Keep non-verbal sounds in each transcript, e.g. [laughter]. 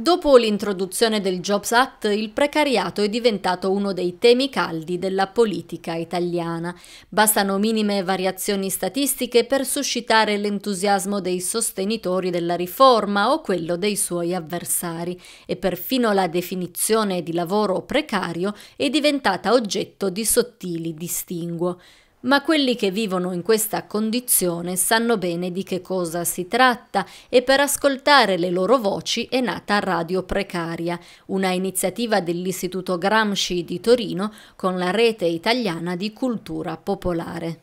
Dopo l'introduzione del Jobs Act, il precariato è diventato uno dei temi caldi della politica italiana. Bastano minime variazioni statistiche per suscitare l'entusiasmo dei sostenitori della riforma o quello dei suoi avversari e perfino la definizione di lavoro precario è diventata oggetto di sottili distinguo. Ma quelli che vivono in questa condizione sanno bene di che cosa si tratta e per ascoltare le loro voci è nata Radio Precaria, una iniziativa dell'Istituto Gramsci di Torino con la rete italiana di cultura popolare.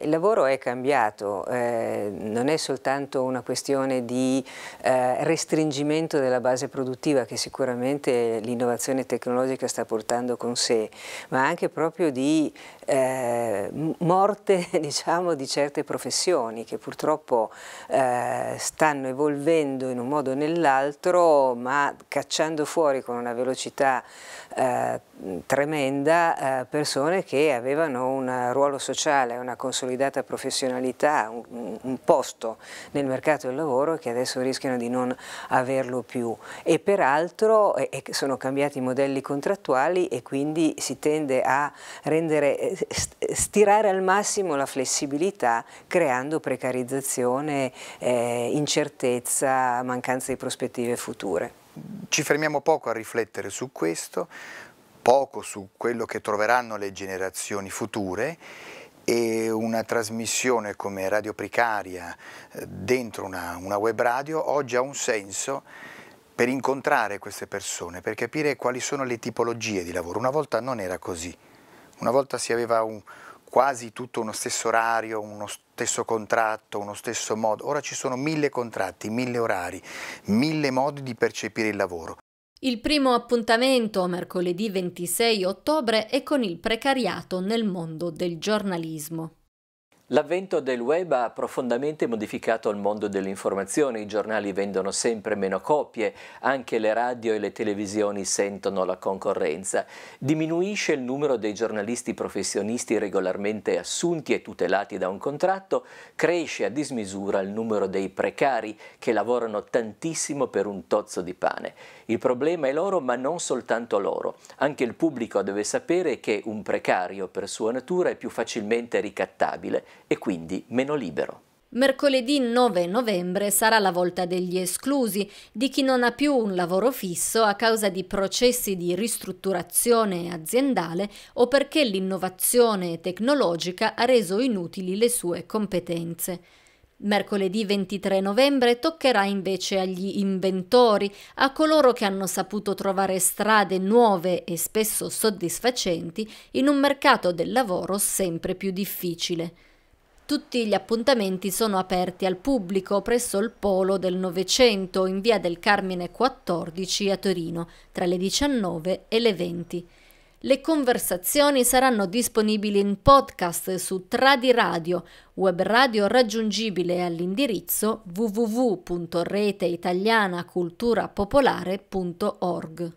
Il lavoro è cambiato, eh, non è soltanto una questione di eh, restringimento della base produttiva che sicuramente l'innovazione tecnologica sta portando con sé, ma anche proprio di eh, morte [laughs] diciamo, di certe professioni che purtroppo eh, stanno evolvendo in un modo o nell'altro, ma cacciando fuori con una velocità eh, tremenda eh, persone che avevano un ruolo sociale, una consulenza consolidata professionalità, un, un posto nel mercato del lavoro che adesso rischiano di non averlo più. E peraltro e sono cambiati i modelli contrattuali e quindi si tende a rendere, eh, stirare al massimo la flessibilità creando precarizzazione, eh, incertezza, mancanza di prospettive future. Ci fermiamo poco a riflettere su questo, poco su quello che troveranno le generazioni future e una trasmissione come Radio Precaria eh, dentro una, una web radio oggi ha un senso per incontrare queste persone, per capire quali sono le tipologie di lavoro. Una volta non era così, una volta si aveva un, quasi tutto uno stesso orario, uno stesso contratto, uno stesso modo. Ora ci sono mille contratti, mille orari, mille modi di percepire il lavoro. Il primo appuntamento, mercoledì 26 ottobre, è con il precariato nel mondo del giornalismo. L'avvento del web ha profondamente modificato il mondo dell'informazione, i giornali vendono sempre meno copie, anche le radio e le televisioni sentono la concorrenza, diminuisce il numero dei giornalisti professionisti regolarmente assunti e tutelati da un contratto, cresce a dismisura il numero dei precari che lavorano tantissimo per un tozzo di pane. Il problema è loro, ma non soltanto loro, anche il pubblico deve sapere che un precario per sua natura è più facilmente ricattabile e quindi meno libero. Mercoledì 9 novembre sarà la volta degli esclusi, di chi non ha più un lavoro fisso a causa di processi di ristrutturazione aziendale o perché l'innovazione tecnologica ha reso inutili le sue competenze. Mercoledì 23 novembre toccherà invece agli inventori, a coloro che hanno saputo trovare strade nuove e spesso soddisfacenti in un mercato del lavoro sempre più difficile. Tutti gli appuntamenti sono aperti al pubblico presso il Polo del Novecento in via del Carmine 14 a Torino tra le 19 e le 20. Le conversazioni saranno disponibili in podcast su Tradi Radio, web radio raggiungibile all'indirizzo www.reteitalianacculturapopolare.org.